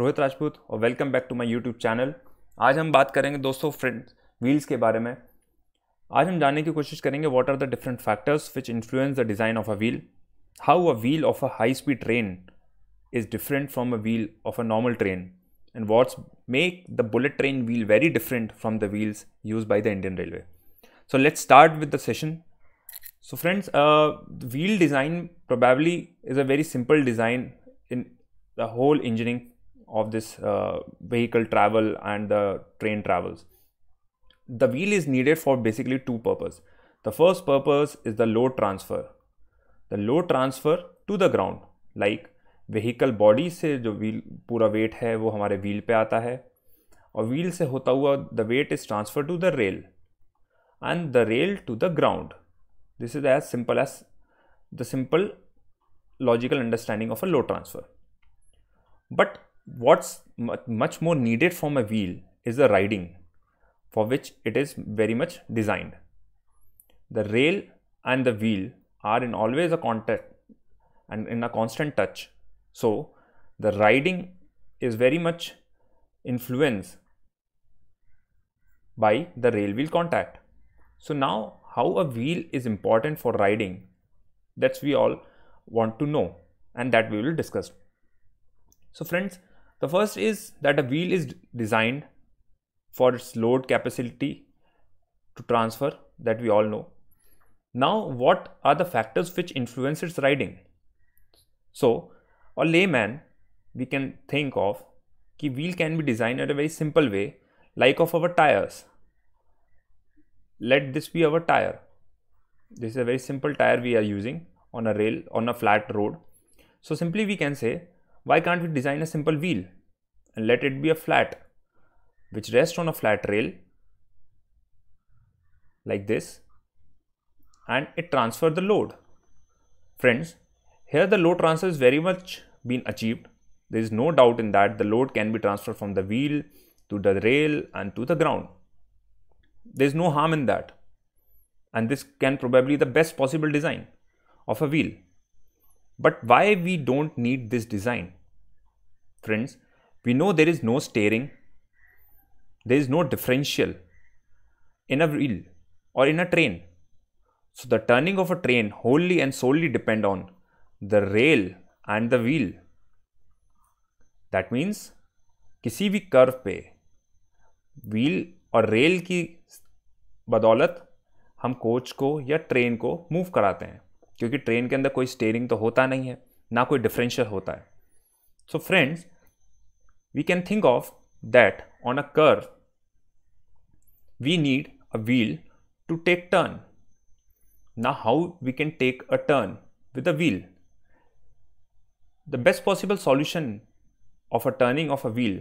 रोहित राजपूत और welcome back to my YouTube channel आज हम बात करेंगे दोस्तों फ्रेंड्स व्हील्स के बारे में आज हम जानने की कोशिश करेंगे what are the different factors which influence the design of a wheel how a wheel of a high speed train is different from a wheel of a normal train and what's make the bullet train wheel very different from the wheels use by the Indian railway so let's start with the session so friends wheel design probably is a very simple design in the whole engineering of this uh, vehicle travel and the train travels. The wheel is needed for basically two purpose The first purpose is the load transfer. The load transfer to the ground like vehicle body से जो wheel पूरा wait है वो हमारे wheel पे आता है और व्हील से होता हुआ the weight is transfer to the rail and the rail to the ground this is as simple as the simple logical understanding of a load transfer but what's much more needed from a wheel is the riding for which it is very much designed. The rail and the wheel are in always a contact and in a constant touch. So the riding is very much influenced by the rail wheel contact. So now how a wheel is important for riding that's we all want to know and that we will discuss. So friends the first is that a wheel is designed for its load capacity to transfer that we all know. Now, what are the factors which influence its riding? So, a layman we can think of that wheel can be designed in a very simple way like of our tires. Let this be our tire. This is a very simple tire we are using on a rail on a flat road. So simply we can say why can't we design a simple wheel and let it be a flat which rests on a flat rail like this and it transfer the load. Friends, here the load transfer is very much been achieved. There is no doubt in that the load can be transferred from the wheel to the rail and to the ground. There is no harm in that. And this can probably the best possible design of a wheel. But why we don't need this design? friends, we know there is no steering, there is no differential in a wheel or in a train. So the turning of a train wholly and solely depend on the rail and the wheel. That means किसी भी curve पे wheel और rail की बदौलत हम coach को या train को मूव कराते हैं क्योंकि ट्रेन के अंदर कोई स्टेयरिंग तो होता नहीं है ना कोई डिफरेंशियल होता है so so friends we can think of that on a curve, we need a wheel to take turn. Now how we can take a turn with a wheel? The best possible solution of a turning of a wheel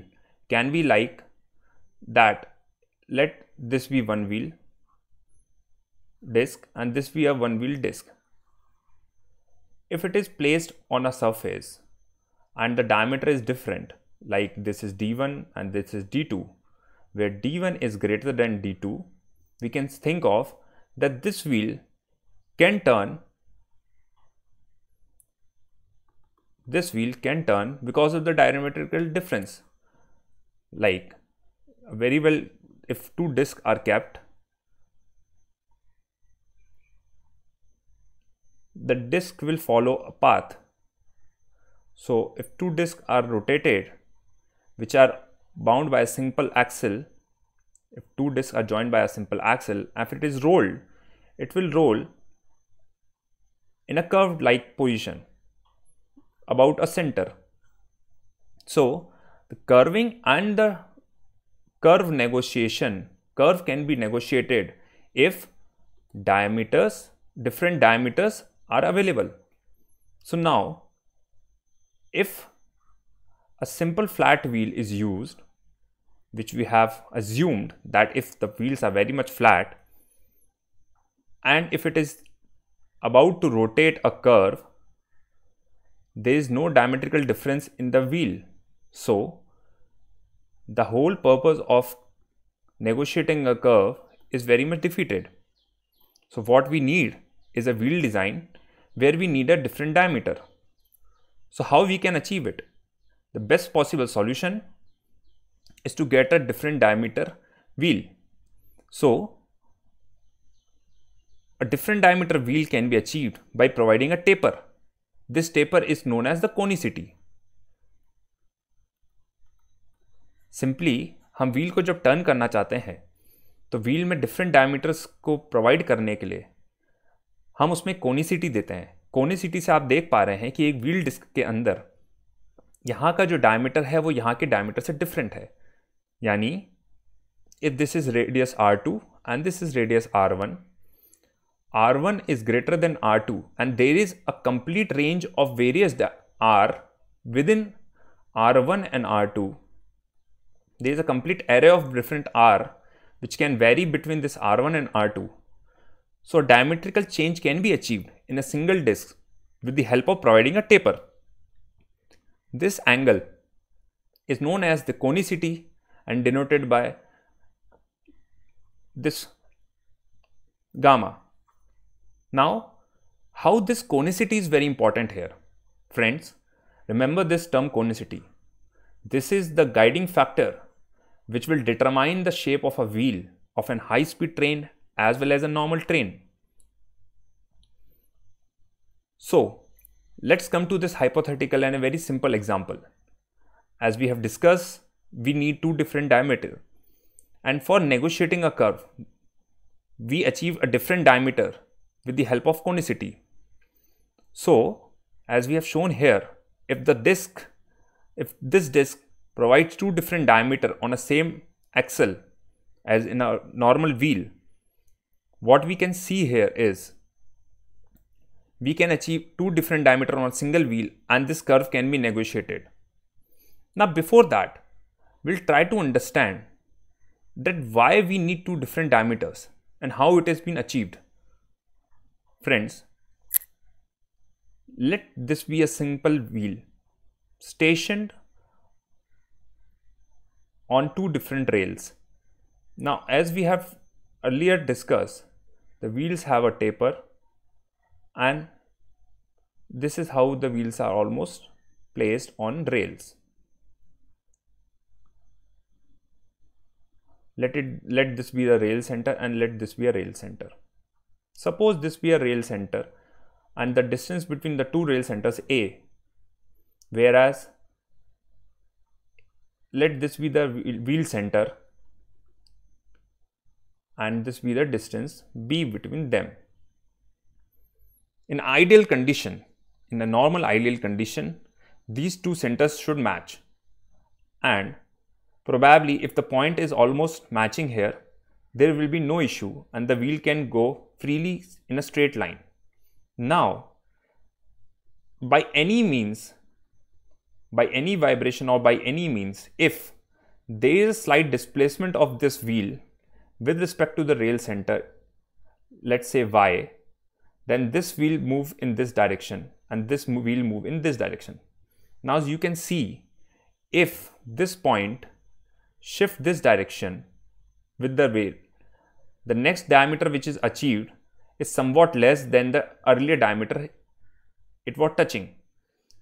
can be like that let this be one wheel disk and this be a one wheel disk. If it is placed on a surface and the diameter is different like this is d1 and this is d2 where d1 is greater than d2 we can think of that this wheel can turn this wheel can turn because of the diametrical difference like very well if two discs are kept the disc will follow a path so if two discs are rotated which are bound by a simple axle, if two discs are joined by a simple axle, If it is rolled, it will roll in a curved like position about a center. So, the curving and the curve negotiation, curve can be negotiated if diameters, different diameters are available. So, now if a simple flat wheel is used, which we have assumed that if the wheels are very much flat and if it is about to rotate a curve, there is no diametrical difference in the wheel. So, the whole purpose of negotiating a curve is very much defeated. So, what we need is a wheel design where we need a different diameter. So, how we can achieve it? The best possible solution is to get a different diameter wheel. So, a different diameter wheel can be achieved by providing a taper. This taper is known as the conicity. simply hum wheel ko jab turn karna chahte hain to wheel mein different diameters ko provide karne ke liye hum usme conicity dete hain conicity se aap dekh pa rahe hain ki ek wheel disc ke andar यहाँ का जो diameter है वो यहाँ के diameter से different है यानी if this is radius R two and this is radius R one R one is greater than R two and there is a complete range of various R within R one and R two there is a complete array of different R which can vary between this R one and R two so diametrical change can be achieve in a single disc with the help of providing a taper This angle is known as the conicity and denoted by this gamma. Now, how this conicity is very important here. Friends, remember this term conicity. This is the guiding factor which will determine the shape of a wheel of an high speed train as well as a normal train. So, Let's come to this hypothetical and a very simple example. As we have discussed, we need two different diameter. And for negotiating a curve, we achieve a different diameter with the help of conicity. So, as we have shown here, if the disk, if this disk provides two different diameter on a same axle as in a normal wheel, what we can see here is we can achieve two different diameter on a single wheel and this curve can be negotiated. Now before that, we'll try to understand that why we need two different diameters and how it has been achieved. Friends, let this be a simple wheel stationed on two different rails. Now as we have earlier discussed, the wheels have a taper and this is how the wheels are almost placed on rails. Let it let this be the rail center and let this be a rail center. Suppose this be a rail center and the distance between the two rail centers A whereas let this be the wheel center and this be the distance B between them. In ideal condition in a normal ideal condition, these two centers should match. And probably if the point is almost matching here, there will be no issue and the wheel can go freely in a straight line. Now, by any means, by any vibration or by any means, if there is a slight displacement of this wheel with respect to the rail center, let's say y, then this wheel move in this direction and this wheel move in this direction. Now as you can see, if this point shift this direction with the wheel, the next diameter which is achieved is somewhat less than the earlier diameter it was touching.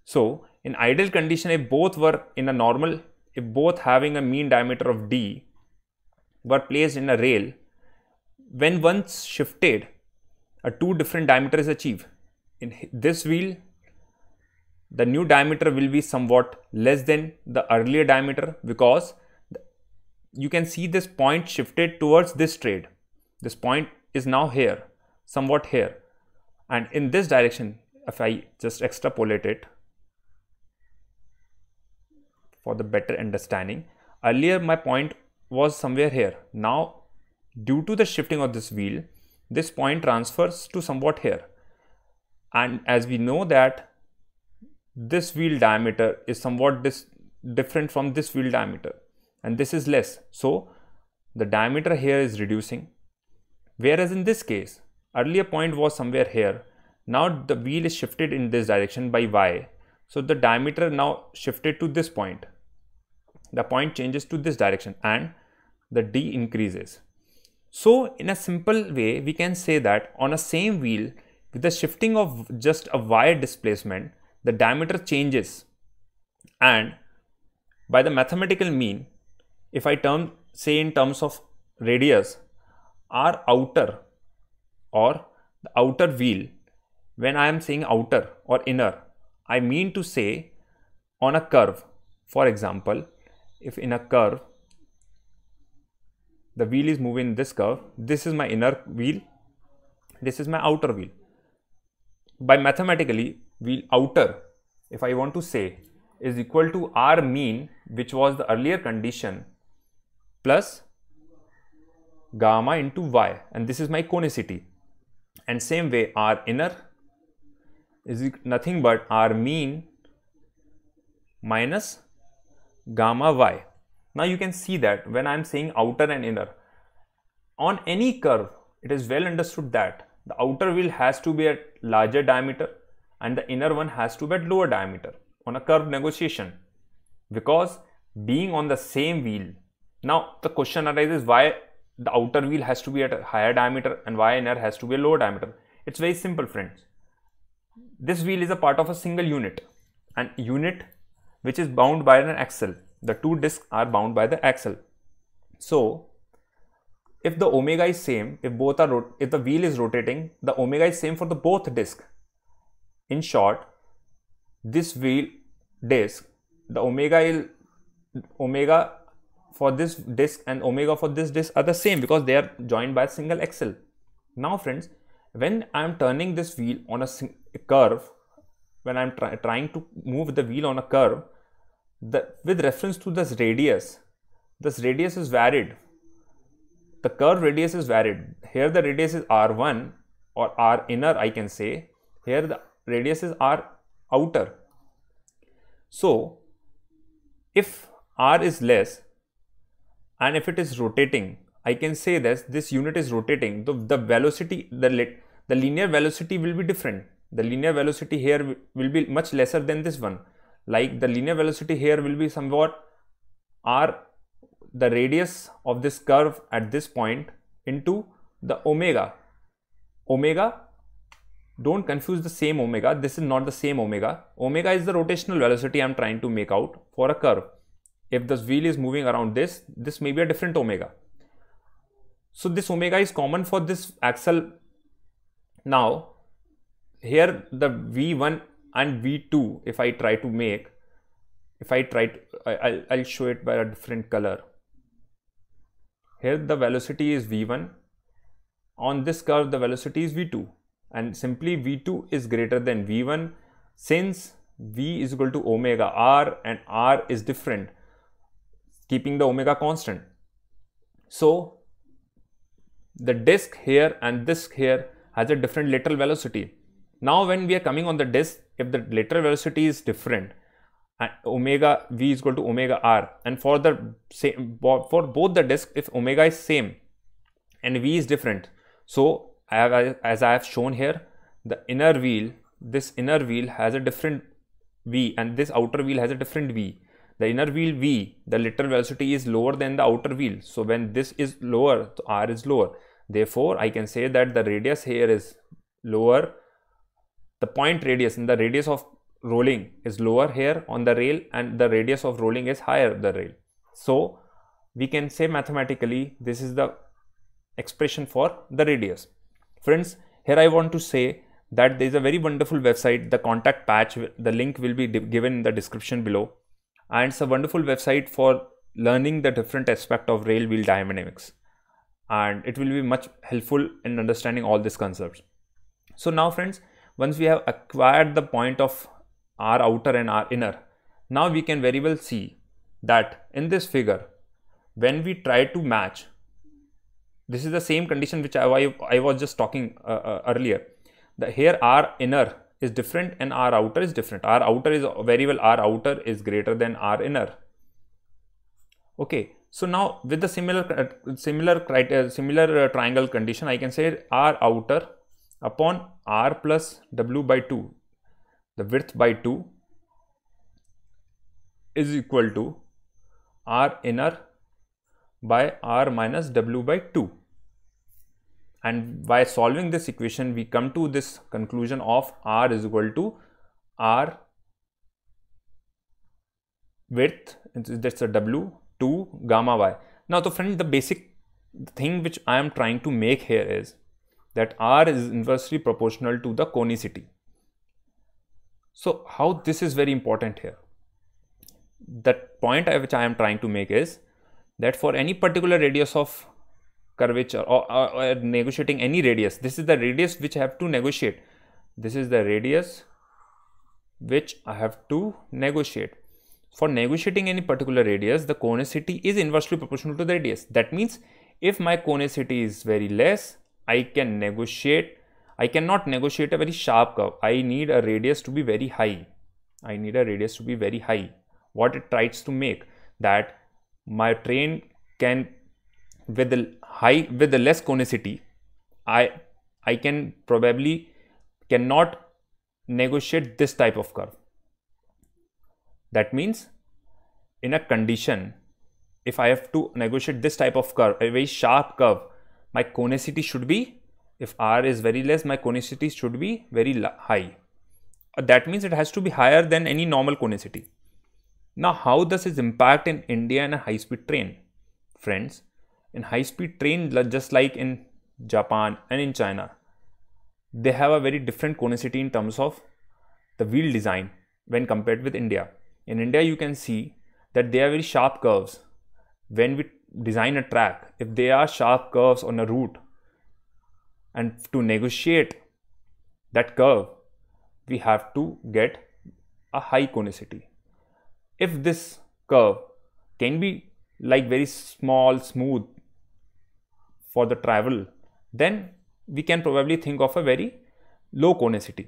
So in ideal condition, if both were in a normal, if both having a mean diameter of d were placed in a rail, when once shifted, a two different diameter is achieved in this wheel the new diameter will be somewhat less than the earlier diameter because you can see this point shifted towards this trade this point is now here somewhat here and in this direction if I just extrapolate it for the better understanding earlier my point was somewhere here now due to the shifting of this wheel this point transfers to somewhat here and as we know that this wheel diameter is somewhat dis different from this wheel diameter and this is less so the diameter here is reducing whereas in this case earlier point was somewhere here now the wheel is shifted in this direction by y so the diameter now shifted to this point the point changes to this direction and the d increases so in a simple way we can say that on a same wheel with the shifting of just a wire displacement, the diameter changes. And by the mathematical mean, if I term, say in terms of radius, our outer or the outer wheel, when I am saying outer or inner, I mean to say on a curve. For example, if in a curve, the wheel is moving this curve, this is my inner wheel, this is my outer wheel by mathematically we outer if I want to say is equal to R mean which was the earlier condition plus gamma into y and this is my conicity and same way R inner is nothing but R mean minus gamma y. Now you can see that when I am saying outer and inner on any curve it is well understood that the outer wheel has to be at larger diameter and the inner one has to be at lower diameter on a curve negotiation because being on the same wheel now the question arises why the outer wheel has to be at a higher diameter and why inner has to be a lower diameter it's very simple friends this wheel is a part of a single unit an unit which is bound by an axle the two discs are bound by the axle so if the omega is same, if both are if the wheel is rotating, the omega is same for the both disk. In short, this wheel disk, the omega will omega for this disk and omega for this disk are the same because they are joined by a single axle. Now, friends, when I am turning this wheel on a, a curve, when I am try trying to move the wheel on a curve, the, with reference to this radius, this radius is varied the curve radius is varied. Here the radius is r1 or r inner I can say. Here the radius is r outer. So, if r is less and if it is rotating, I can say this: this unit is rotating, the, the velocity, the, the linear velocity will be different. The linear velocity here will be much lesser than this one. Like the linear velocity here will be somewhat r the radius of this curve at this point into the omega. Omega, don't confuse the same omega. This is not the same omega. Omega is the rotational velocity I'm trying to make out for a curve. If this wheel is moving around this, this may be a different omega. So this omega is common for this axle. Now, here the V1 and V2, if I try to make, if I try to, I, will show it by a different color. Here the velocity is v1. On this curve the velocity is v2 and simply v2 is greater than v1 since v is equal to omega r and r is different keeping the omega constant. So the disk here and disk here has a different lateral velocity. Now when we are coming on the disk if the lateral velocity is different omega v is equal to omega r and for the same for both the disk if omega is same and v is different so I have, as i have shown here the inner wheel this inner wheel has a different v and this outer wheel has a different v the inner wheel v the lateral velocity is lower than the outer wheel so when this is lower so r is lower therefore i can say that the radius here is lower the point radius and the radius of rolling is lower here on the rail and the radius of rolling is higher the rail. So, we can say mathematically this is the expression for the radius. Friends, here I want to say that there is a very wonderful website, the contact patch, the link will be given in the description below. And it's a wonderful website for learning the different aspect of rail wheel dynamics. And it will be much helpful in understanding all these concepts. So now friends, once we have acquired the point of R outer and R inner. Now we can very well see that in this figure, when we try to match, this is the same condition which I, I was just talking uh, uh, earlier. The here R inner is different and R outer is different. R outer is very well R outer is greater than R inner. Okay, so now with the similar uh, similar criteria, uh, similar uh, triangle condition, I can say R outer upon R plus W by 2 the width by 2 is equal to r inner by r minus w by 2 and by solving this equation we come to this conclusion of r is equal to r width that's a w 2 gamma y now so friend the basic thing which i am trying to make here is that r is inversely proportional to the conicity so how this is very important here. The point which I am trying to make is that for any particular radius of curvature or, or, or negotiating any radius, this is the radius which I have to negotiate. This is the radius which I have to negotiate. For negotiating any particular radius, the conicity is inversely proportional to the radius. That means if my conicity is very less, I can negotiate I cannot negotiate a very sharp curve. I need a radius to be very high. I need a radius to be very high. What it tries to make that my train can with the high with the less conicity, I I can probably cannot negotiate this type of curve. That means in a condition, if I have to negotiate this type of curve, a very sharp curve, my conicity should be if R is very less, my conicity should be very high. Uh, that means it has to be higher than any normal conicity. Now, how does this impact in India in a high-speed train? Friends, in high-speed train, just like in Japan and in China, they have a very different conicity in terms of the wheel design when compared with India. In India, you can see that they are very sharp curves. When we design a track, if they are sharp curves on a route, and to negotiate that curve we have to get a high conicity if this curve can be like very small smooth for the travel then we can probably think of a very low conicity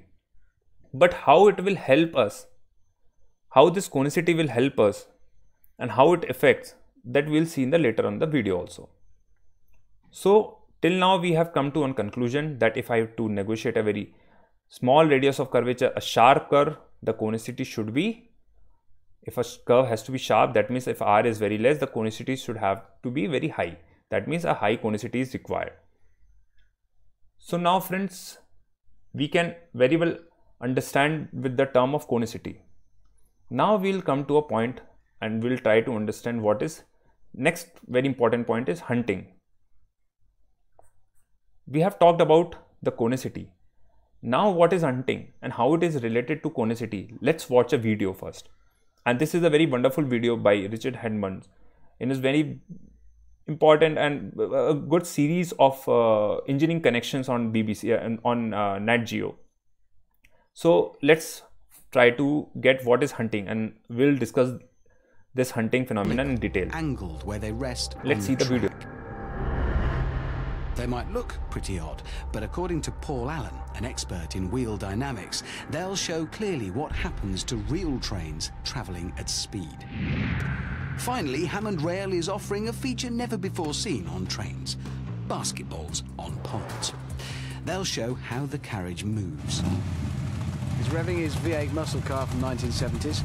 but how it will help us how this conicity will help us and how it affects that we'll see in the later on the video also so Till now we have come to one conclusion that if I have to negotiate a very small radius of curvature, a sharp curve, the conicity should be, if a curve has to be sharp, that means if r is very less, the conicity should have to be very high. That means a high conicity is required. So now friends, we can very well understand with the term of conicity. Now we will come to a point and we will try to understand what is next very important point is hunting we have talked about the conicity. Now what is hunting and how it is related to conicity? Let's watch a video first. And this is a very wonderful video by Richard Hedman. It is very important and a good series of uh, engineering connections on BBC uh, and on uh, Nat Geo. So let's try to get what is hunting and we'll discuss this hunting phenomenon in detail. Angled where they rest. Let's see the video. They might look pretty odd, but according to Paul Allen, an expert in wheel dynamics, they'll show clearly what happens to real trains travelling at speed. Finally, Hammond Rail is offering a feature never before seen on trains, basketballs on poles. They'll show how the carriage moves. He's revving his V8 muscle car from 1970s.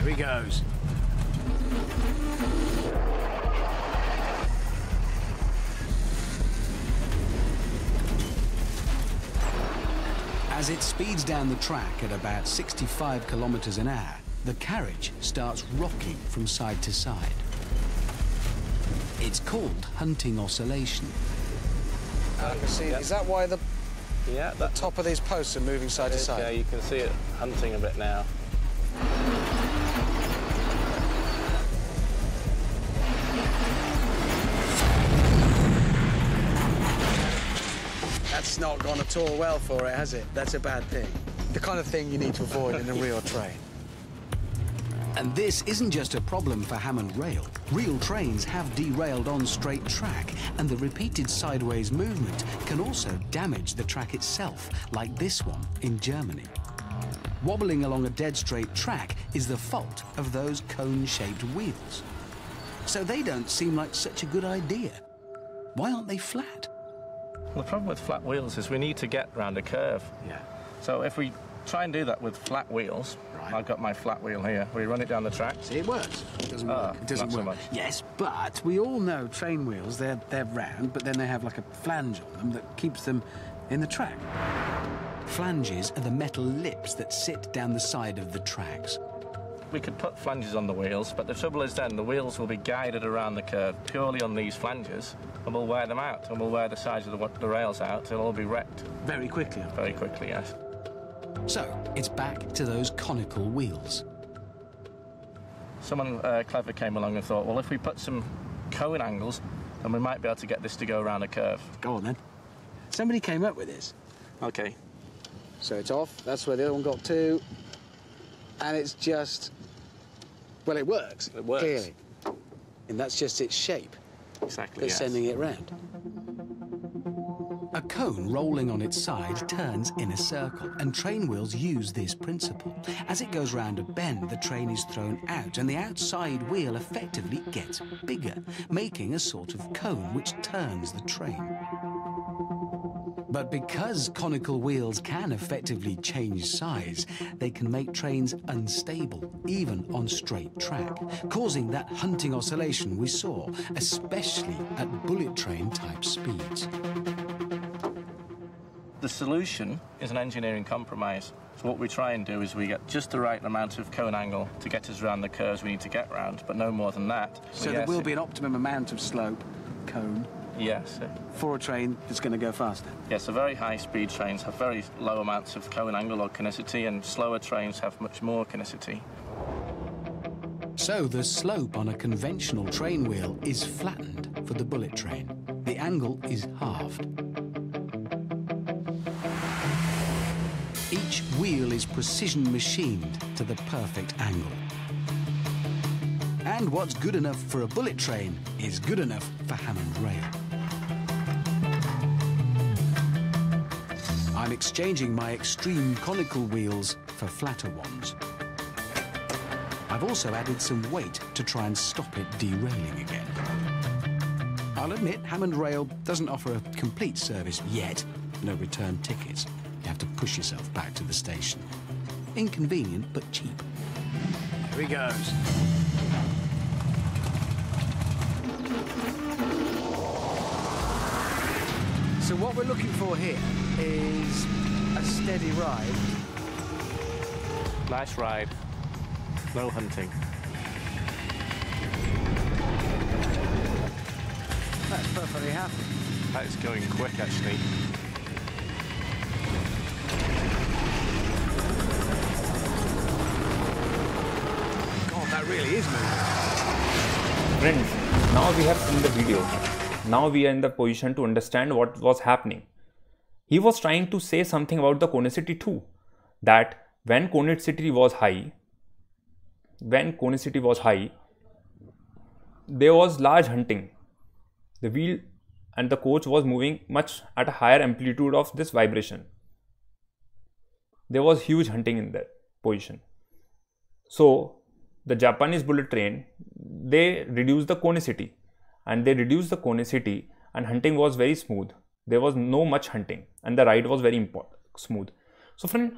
There he goes. As it speeds down the track at about 65 kilometers an hour, the carriage starts rocking from side to side. It's called hunting oscillation. see, yep. is that why the, yeah, that, the top of these posts are moving side to side? Yeah, you can see it hunting a bit now. that's not gone at all well for it, has it? That's a bad thing. The kind of thing you need to avoid in a real train. And this isn't just a problem for Hammond Rail. Real trains have derailed on straight track, and the repeated sideways movement can also damage the track itself, like this one in Germany. Wobbling along a dead straight track is the fault of those cone-shaped wheels. So they don't seem like such a good idea. Why aren't they flat? the problem with flat wheels is we need to get round a curve. Yeah. So if we try and do that with flat wheels, right. I've got my flat wheel here. We run it down the track. See, it works. It doesn't oh, work. It doesn't work. So yes, but we all know train wheels, they're, they're round, but then they have like a flange on them that keeps them in the track. Flanges are the metal lips that sit down the side of the tracks we could put flanges on the wheels, but the trouble is then the wheels will be guided around the curve purely on these flanges, and we'll wear them out, and we'll wear the sides of the, the rails out. It'll all be wrecked. Very quickly. Very quickly, yes. So, it's back to those conical wheels. Someone uh, clever came along and thought, well, if we put some cone angles, then we might be able to get this to go around a curve. Go on, then. Somebody came up with this. OK. So it's off. That's where the other one got to. And it's just well, it works. It works. Clearly. And that's just its shape. Exactly. That's yes. sending it round. A cone rolling on its side turns in a circle, and train wheels use this principle. As it goes round a bend, the train is thrown out, and the outside wheel effectively gets bigger, making a sort of cone which turns the train. But because conical wheels can effectively change size, they can make trains unstable, even on straight track, causing that hunting oscillation we saw, especially at bullet train type speeds. The solution is an engineering compromise. So what we try and do is we get just the right amount of cone angle to get us around the curves we need to get round, but no more than that. So, so yes, there will be an optimum amount of slope, cone, Yes. For a train that's going to go faster. Yes, so very high-speed trains have very low amounts of cone angle or kinicity, and slower trains have much more kinicity. So the slope on a conventional train wheel is flattened for the bullet train. The angle is halved. Each wheel is precision machined to the perfect angle. And what's good enough for a bullet train is good enough for Hammond Rail. I'm exchanging my extreme conical wheels for flatter ones. I've also added some weight to try and stop it derailing again. I'll admit Hammond Rail doesn't offer a complete service yet. No return tickets. You have to push yourself back to the station. Inconvenient, but cheap. Here he goes. So what we're looking for here is a steady ride. Nice ride. No hunting. That's perfectly happy. That is going quick, actually. God, that really is moving. Friends, now we have seen the video. Now we are in the position to understand what was happening. He was trying to say something about the conicity too, that when conicity was high, when conicity was high, there was large hunting. The wheel and the coach was moving much at a higher amplitude of this vibration. There was huge hunting in that position. So the Japanese bullet train, they reduced the conicity and they reduced the conicity and hunting was very smooth there was no much hunting and the ride was very important, smooth. So friend,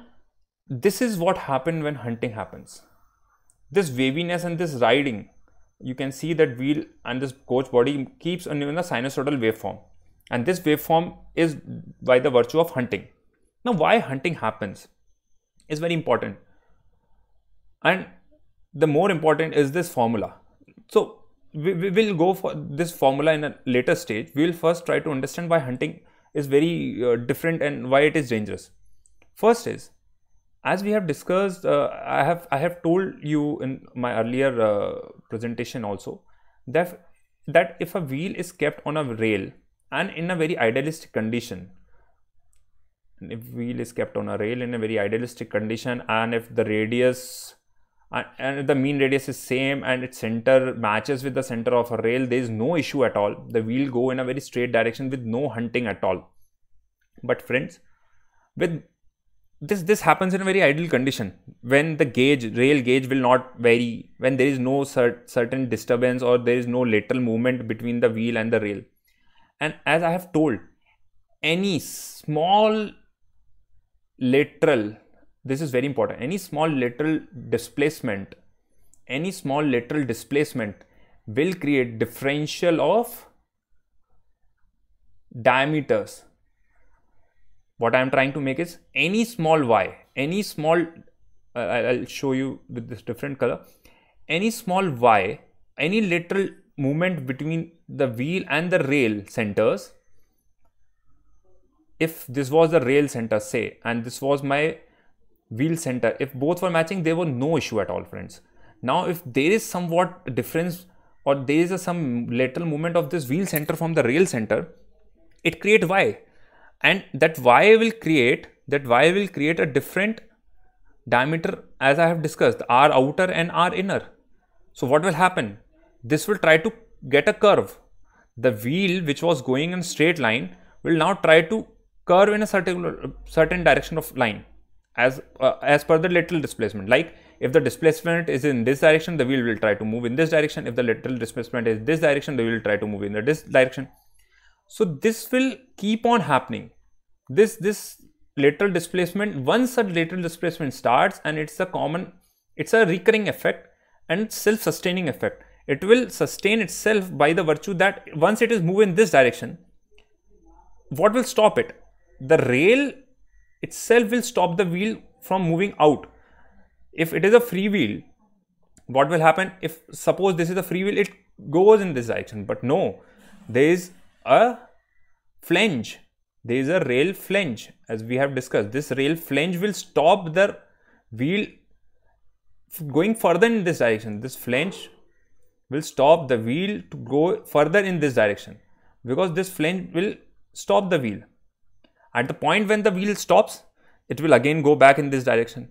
this is what happened when hunting happens. This waviness and this riding, you can see that wheel and this coach body keeps on in a sinusoidal waveform. And this waveform is by the virtue of hunting. Now, why hunting happens is very important. And the more important is this formula. So we, will go for this formula in a later stage. We will first try to understand why hunting is very uh, different and why it is dangerous. First is, as we have discussed, uh, I have I have told you in my earlier uh, presentation also that that if a wheel is kept on a rail and in a very idealistic condition, if wheel is kept on a rail in a very idealistic condition and if the radius and the mean radius is same and its center matches with the center of a rail there is no issue at all the wheel go in a very straight direction with no hunting at all but friends with this this happens in a very ideal condition when the gauge rail gauge will not vary when there is no cert, certain disturbance or there is no lateral movement between the wheel and the rail and as i have told any small lateral this is very important any small lateral displacement any small lateral displacement will create differential of diameters what i am trying to make is any small y any small uh, i'll show you with this different color any small y any lateral movement between the wheel and the rail centers if this was the rail center say and this was my wheel center if both were matching there were no issue at all friends now if there is somewhat difference or there is a, some lateral movement of this wheel center from the rail center it create y and that y will create that y will create a different diameter as i have discussed r outer and r inner so what will happen this will try to get a curve the wheel which was going in straight line will now try to curve in a certain certain direction of line as uh, as per the lateral displacement like if the displacement is in this direction the wheel will try to move in this direction if the lateral displacement is this direction the wheel will try to move in this direction so this will keep on happening this this lateral displacement once a lateral displacement starts and it's a common it's a recurring effect and self-sustaining effect it will sustain itself by the virtue that once it is moved in this direction what will stop it the rail itself will stop the wheel from moving out. If it is a free wheel, what will happen if suppose this is a free wheel, it goes in this direction. But no, there is a flange, there is a rail flange as we have discussed. This rail flange will stop the wheel going further in this direction. This flange will stop the wheel to go further in this direction because this flange will stop the wheel. At the point when the wheel stops, it will again go back in this direction.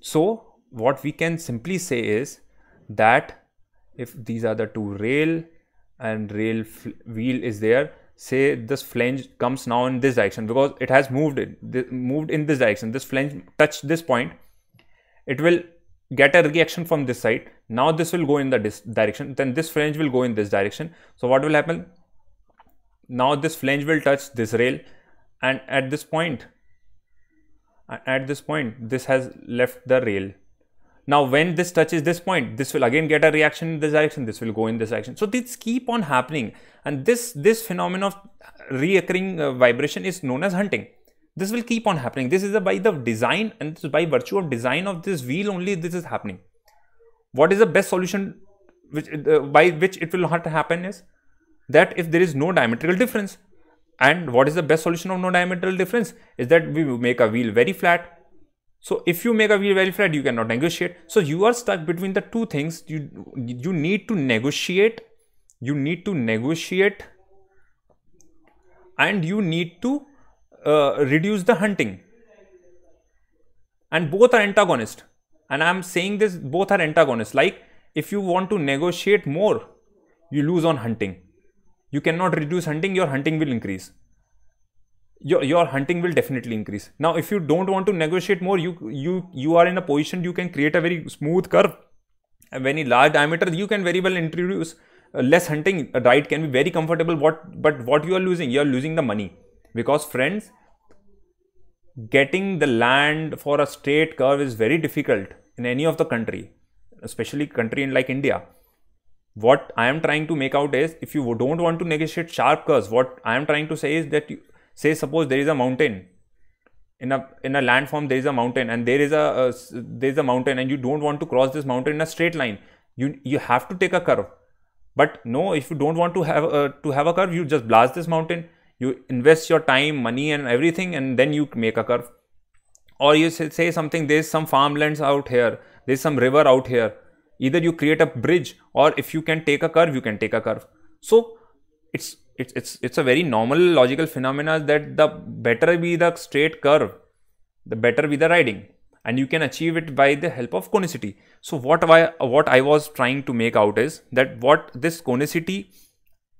So what we can simply say is that if these are the two rail and rail wheel is there, say this flange comes now in this direction because it has moved it moved in this direction. This flange touched this point. It will get a reaction from this side. Now this will go in the direction. Then this flange will go in this direction. So what will happen? Now this flange will touch this rail and at this point at this point this has left the rail now when this touches this point this will again get a reaction in this direction this will go in this direction so this keep on happening and this this phenomenon of reoccurring uh, vibration is known as hunting this will keep on happening this is a, by the design and this is by virtue of design of this wheel only this is happening what is the best solution which uh, by which it will not happen is that if there is no diametrical difference and what is the best solution of no diametral difference? Is that we make a wheel very flat. So if you make a wheel very flat, you cannot negotiate. So you are stuck between the two things. You, you need to negotiate. You need to negotiate. And you need to uh, reduce the hunting. And both are antagonist. And I am saying this, both are antagonists. Like if you want to negotiate more, you lose on hunting you cannot reduce hunting your hunting will increase your, your hunting will definitely increase now if you don't want to negotiate more you you you are in a position you can create a very smooth curve a very large diameter you can very well introduce uh, less hunting a ride can be very comfortable what but what you are losing you are losing the money because friends getting the land for a straight curve is very difficult in any of the country especially country in like india what I am trying to make out is if you don't want to negotiate sharp curves, what I am trying to say is that you, say suppose there is a mountain in a in a landform there is a mountain and there is a uh, there is a mountain and you don't want to cross this mountain in a straight line. You you have to take a curve. But no, if you don't want to have a, to have a curve, you just blast this mountain. You invest your time, money, and everything, and then you make a curve. Or you say, say something. There is some farmlands out here. There is some river out here either you create a bridge or if you can take a curve you can take a curve so it's it's it's it's a very normal logical phenomena that the better be the straight curve the better be the riding and you can achieve it by the help of conicity so what I, what i was trying to make out is that what this conicity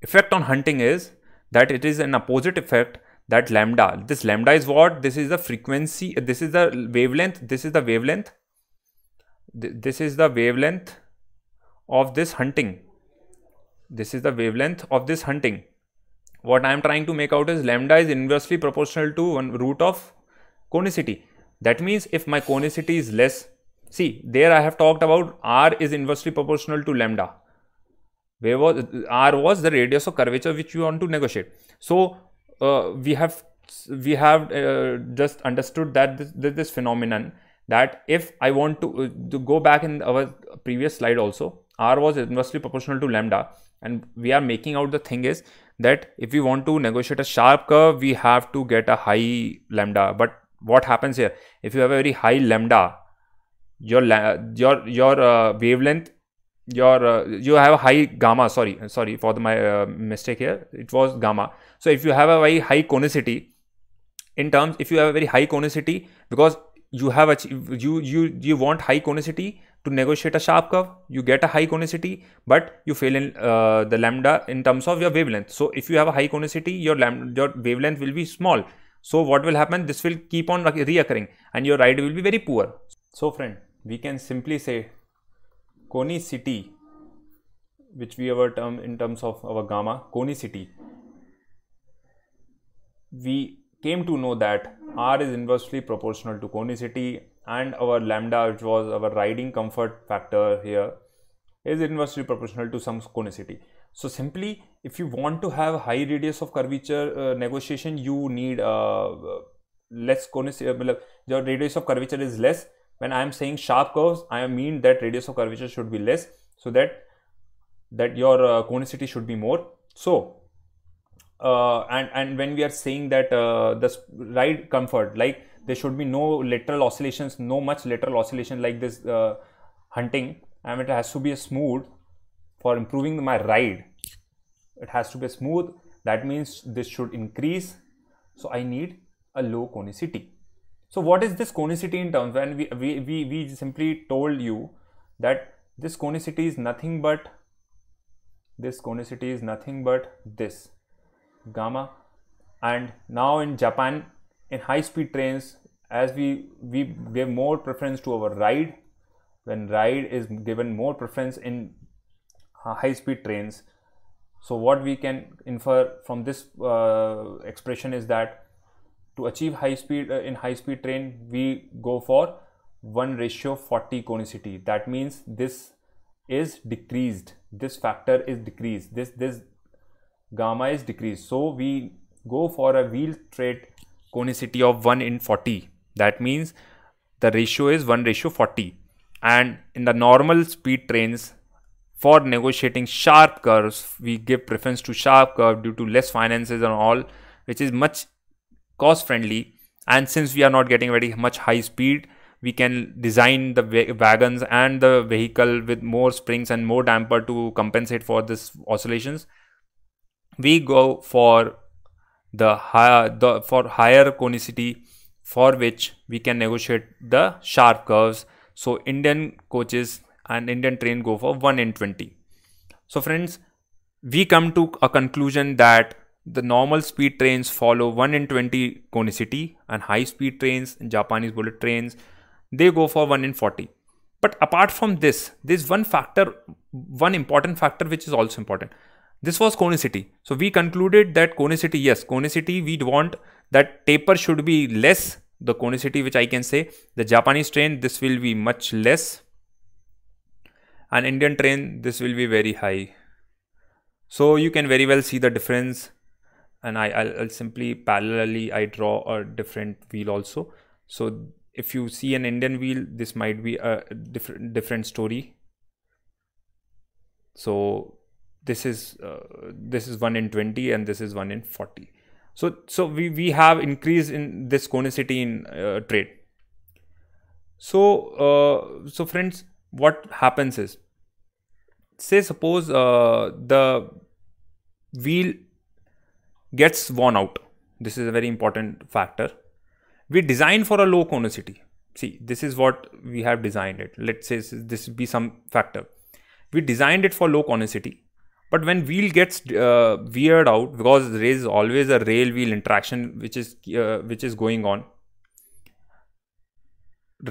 effect on hunting is that it is an opposite effect that lambda this lambda is what this is the frequency this is the wavelength this is the wavelength this is the wavelength of this hunting this is the wavelength of this hunting what i am trying to make out is lambda is inversely proportional to one root of conicity that means if my conicity is less see there i have talked about r is inversely proportional to lambda where was r was the radius of curvature which you want to negotiate so uh, we have we have uh, just understood that this, this phenomenon that if I want to, uh, to go back in our previous slide also, R was inversely proportional to lambda and we are making out the thing is that if we want to negotiate a sharp curve, we have to get a high lambda. But what happens here? If you have a very high lambda, your your your uh, wavelength, your uh, you have a high gamma. Sorry, sorry for the, my uh, mistake here. It was gamma. So if you have a very high conicity, in terms, if you have a very high conicity, because you have achieved, you you you want high conicity to negotiate a sharp curve you get a high conicity but you fail in uh, the lambda in terms of your wavelength so if you have a high conicity your lambda your wavelength will be small so what will happen this will keep on reoccurring and your ride will be very poor so friend we can simply say conicity which we ever term in terms of our gamma conicity we came to know that R is inversely proportional to conicity and our lambda which was our riding comfort factor here is inversely proportional to some conicity. So simply if you want to have high radius of curvature uh, negotiation you need uh, less conicity, uh, your radius of curvature is less. When I am saying sharp curves I mean that radius of curvature should be less so that that your uh, conicity should be more. So uh, and and when we are saying that uh, the ride comfort like there should be no lateral oscillations no much lateral oscillation like this uh, hunting and it has to be smooth for improving my ride it has to be smooth that means this should increase so i need a low conicity so what is this conicity in terms when we we we, we simply told you that this conicity is nothing but this conicity is nothing but this gamma and now in japan in high speed trains as we we give more preference to our ride when ride is given more preference in uh, high speed trains so what we can infer from this uh, expression is that to achieve high speed uh, in high speed train we go for 1 ratio 40 conicity that means this is decreased this factor is decreased this this gamma is decreased. So we go for a wheel trait conicity of 1 in 40. That means the ratio is 1 ratio 40. And in the normal speed trains, for negotiating sharp curves, we give preference to sharp curve due to less finances and all, which is much cost friendly. And since we are not getting very much high speed, we can design the wagons and the vehicle with more springs and more damper to compensate for this oscillations we go for the, higher the for higher conicity for which we can negotiate the sharp curves. So Indian coaches and Indian train go for 1 in 20. So friends, we come to a conclusion that the normal speed trains follow 1 in 20 conicity and high speed trains, Japanese bullet trains, they go for 1 in 40. But apart from this, there's one factor, one important factor which is also important. This was conicity. So we concluded that conicity, yes, conicity, we would want that taper should be less, the conicity which I can say, the Japanese train, this will be much less. And Indian train, this will be very high. So you can very well see the difference. And I, I'll, I'll simply parallelly, I draw a different wheel also. So if you see an Indian wheel, this might be a different, different story. So this is uh, this is 1 in 20 and this is 1 in 40 so so we we have increase in this conicity in uh, trade so uh, so friends what happens is say suppose uh, the wheel gets worn out this is a very important factor we design for a low conicity see this is what we have designed it let's say this be some factor we designed it for low conicity but when wheel gets uh, veered out, because there is always a rail wheel interaction which is uh, which is going on.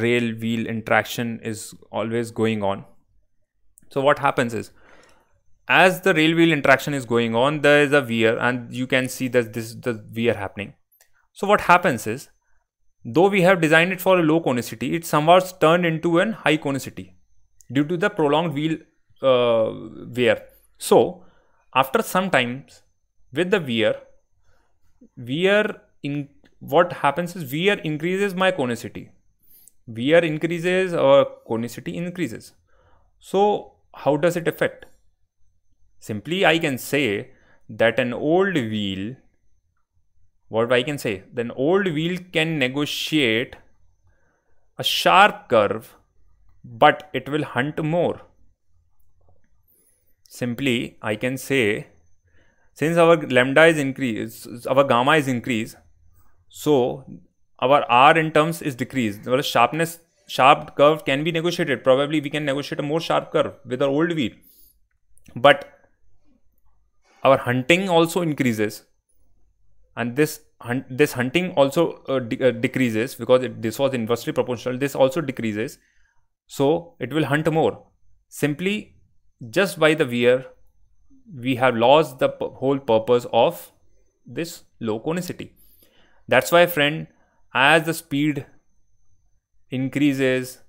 Rail wheel interaction is always going on. So what happens is, as the rail wheel interaction is going on, there is a veer, and you can see that this the veer happening. So what happens is, though we have designed it for a low conicity, it somehow turned into an high conicity due to the prolonged wheel uh, wear. So after some times with the wear, wear in what happens is wear increases my conicity. Wear increases or conicity increases. So how does it affect? Simply I can say that an old wheel, what I can say, then old wheel can negotiate a sharp curve, but it will hunt more simply I can say since our lambda is increased, our gamma is increased, so our R in terms is decreased. Our sharpness, sharp curve can be negotiated. Probably we can negotiate a more sharp curve with our old wheel. But our hunting also increases. And this hunt, this hunting also uh, de uh, decreases because it, this was inversely proportional. This also decreases. So it will hunt more. Simply just by the wear, we have lost the whole purpose of this low conicity. That's why, friend, as the speed increases,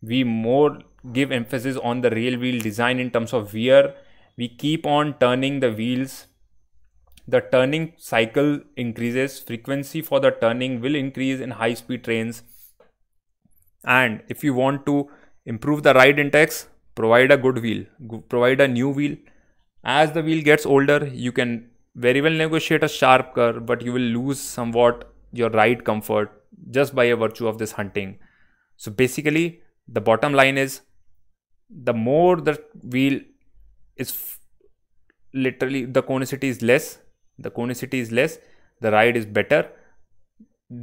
we more give emphasis on the rail wheel design in terms of wear. We keep on turning the wheels. The turning cycle increases, frequency for the turning will increase in high speed trains. And if you want to improve the ride index, provide a good wheel provide a new wheel as the wheel gets older you can very well negotiate a sharp curve but you will lose somewhat your ride comfort just by a virtue of this hunting so basically the bottom line is the more the wheel is literally the conicity is less the conicity is less the ride is better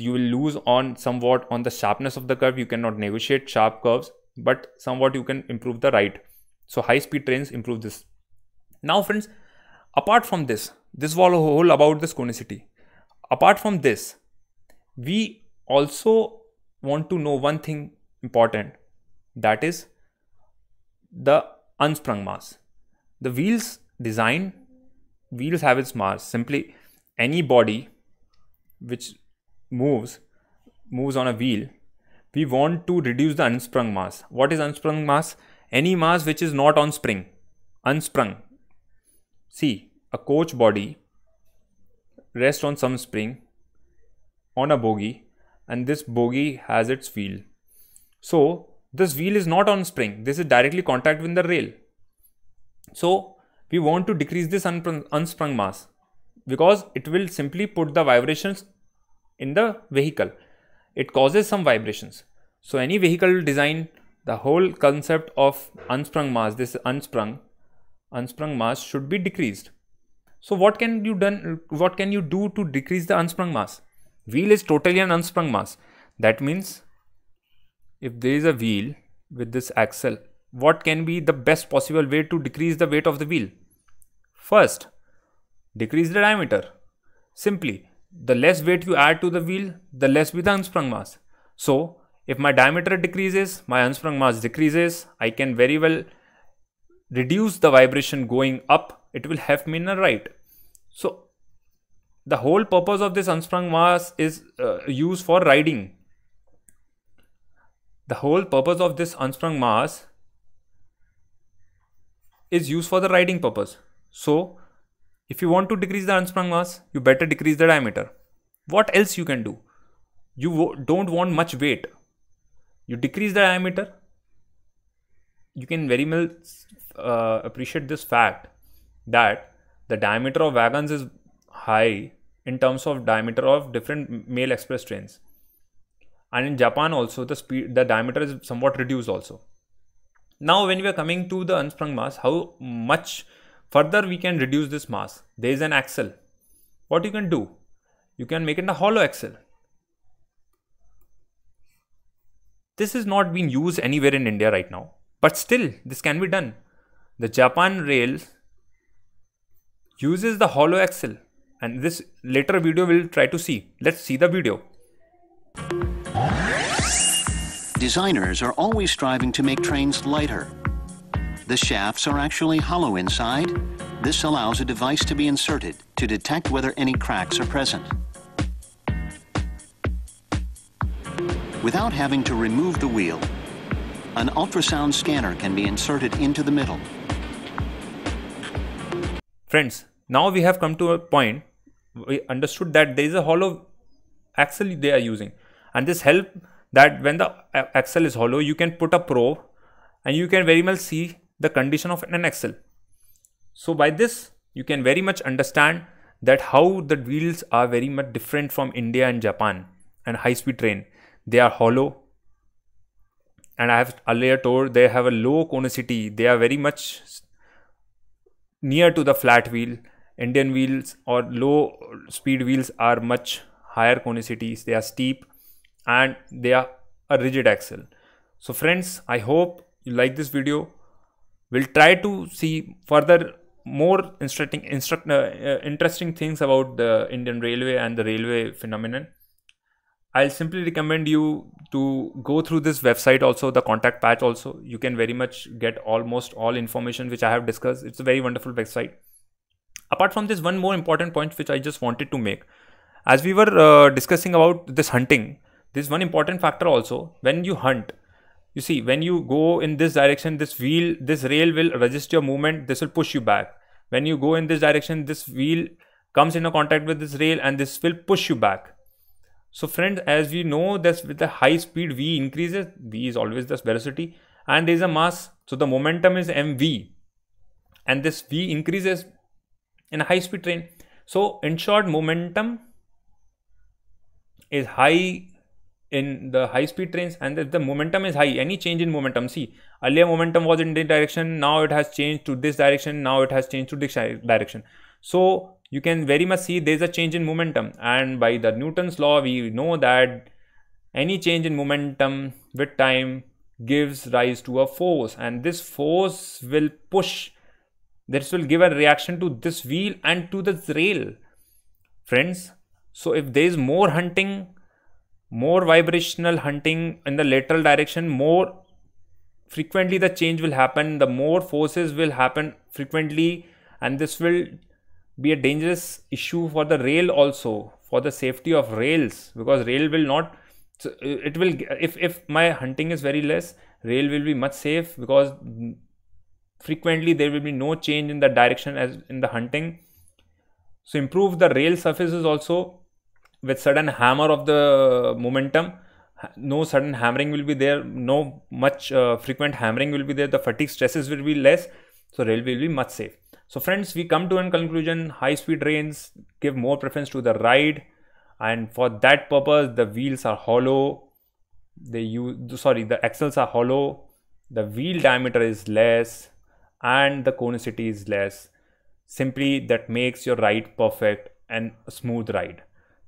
you will lose on somewhat on the sharpness of the curve you cannot negotiate sharp curves but somewhat you can improve the ride, So high speed trains improve this. Now friends, apart from this, this was whole about this conicity. Apart from this, we also want to know one thing important that is the unsprung mass. The wheels design, wheels have its mass. Simply any body which moves, moves on a wheel we want to reduce the unsprung mass. What is unsprung mass? Any mass which is not on spring, unsprung. See, a coach body rests on some spring on a bogie and this bogie has its wheel. So this wheel is not on spring. This is directly contact with the rail. So we want to decrease this unsprung mass because it will simply put the vibrations in the vehicle it causes some vibrations. So any vehicle design, the whole concept of unsprung mass, this unsprung, unsprung mass should be decreased. So what can you done? What can you do to decrease the unsprung mass? Wheel is totally an unsprung mass. That means if there is a wheel with this axle, what can be the best possible way to decrease the weight of the wheel? First, decrease the diameter. Simply, the less weight you add to the wheel, the less will the unsprung mass. So if my diameter decreases, my unsprung mass decreases, I can very well reduce the vibration going up. It will have me in a right. So the whole purpose of this unsprung mass is uh, used for riding. The whole purpose of this unsprung mass is used for the riding purpose. So if you want to decrease the unsprung mass, you better decrease the diameter. What else you can do? You don't want much weight. You decrease the diameter. You can very well uh, appreciate this fact that the diameter of wagons is high in terms of diameter of different mail express trains and in japan also the speed the diameter is somewhat reduced also now when we are coming to the unsprung mass how much Further, we can reduce this mass. There is an axle. What you can do? You can make it a hollow axle. This is not being used anywhere in India right now. But still, this can be done. The Japan rail uses the hollow axle and this later video we'll try to see. Let's see the video. Designers are always striving to make trains lighter, the shafts are actually hollow inside. This allows a device to be inserted to detect whether any cracks are present. Without having to remove the wheel, an ultrasound scanner can be inserted into the middle. Friends, now we have come to a point we understood that there is a hollow axle they are using and this help that when the axle is hollow you can put a probe and you can very well see the condition of an axle. So by this, you can very much understand that how the wheels are very much different from India and Japan and high-speed train. They are hollow and I have earlier told they have a low conicity. They are very much near to the flat wheel. Indian wheels or low speed wheels are much higher conicities. They are steep and they are a rigid axle. So friends, I hope you like this video we'll try to see further more instructing, instruct, uh, uh, interesting things about the Indian Railway and the railway phenomenon. I'll simply recommend you to go through this website also, the contact patch also. You can very much get almost all information which I have discussed. It's a very wonderful website. Apart from this, one more important point which I just wanted to make. As we were uh, discussing about this hunting, this one important factor also. When you hunt, you see when you go in this direction this wheel this rail will resist your movement this will push you back when you go in this direction this wheel comes into contact with this rail and this will push you back so friends as we know that with the high speed v increases v is always the velocity and there is a mass so the momentum is mv and this v increases in a high speed train so in short momentum is high in the high speed trains and the momentum is high any change in momentum see earlier momentum was in this direction now it has changed to this direction now it has changed to this direction so you can very much see there is a change in momentum and by the newton's law we know that any change in momentum with time gives rise to a force and this force will push this will give a reaction to this wheel and to this rail friends so if there is more hunting more vibrational hunting in the lateral direction, more frequently the change will happen, the more forces will happen frequently, and this will be a dangerous issue for the rail also, for the safety of rails, because rail will not, uh, it will, if, if my hunting is very less, rail will be much safe because frequently there will be no change in the direction as in the hunting. So improve the rail surfaces also with sudden hammer of the momentum no sudden hammering will be there no much uh, frequent hammering will be there the fatigue stresses will be less so rail will be much safe so friends we come to a conclusion high speed trains give more preference to the ride and for that purpose the wheels are hollow they use sorry the axles are hollow the wheel diameter is less and the conicity is less simply that makes your ride perfect and smooth ride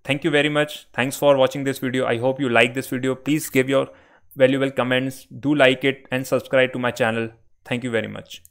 thank you very much. Thanks for watching this video. I hope you like this video. Please give your valuable comments. Do like it and subscribe to my channel. Thank you very much.